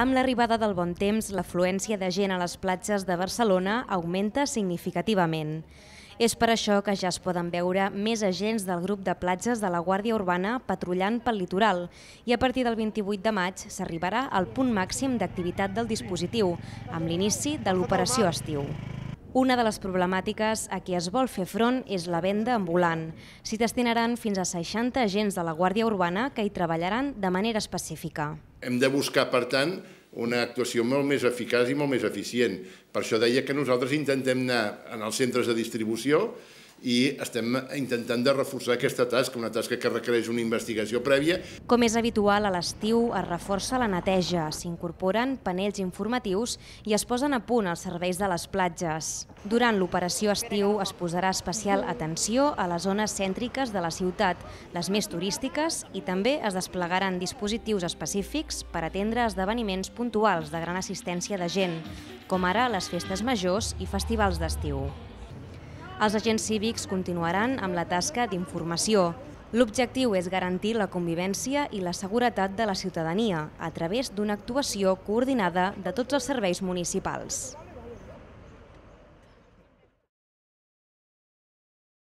Amb l'arribada del bon temps, l'afluència de gent a les platges de Barcelona augmenta significativament. És per això que ja es poden veure més agents del grup de platges de la Guàrdia Urbana patrullant pel litoral i a partir del 28 de maig s'arribarà al punt màxim d'activitat del dispositiu, amb l'inici de l'operació estiu. Una de les problemàtiques a què es vol fer front és la venda ambulant. S'hi destinaran fins a 60 agents de la Guàrdia Urbana que hi treballaran de manera específica. Hem de buscar, per tant, una actuació molt més eficaç i molt més eficient. Per això deia que nosaltres intentem anar en els centres de distribució i estem intentant de reforçar aquesta tasca, una tasca que requereix una investigació prèvia. Com és habitual, a l'estiu es reforça la neteja, s'incorporen panells informatius i es posen a punt els serveis de les platges. Durant l'operació estiu es posarà especial atenció a les zones cèntriques de la ciutat, les més turístiques, i també es desplegaran dispositius específics per atendre esdeveniments puntuals de gran assistència de gent, com ara les festes majors i festivals d'estiu els agents cívics continuaran amb la tasca d'informació. L'objectiu és garantir la convivència i la seguretat de la ciutadania a través d'una actuació coordinada de tots els serveis municipals.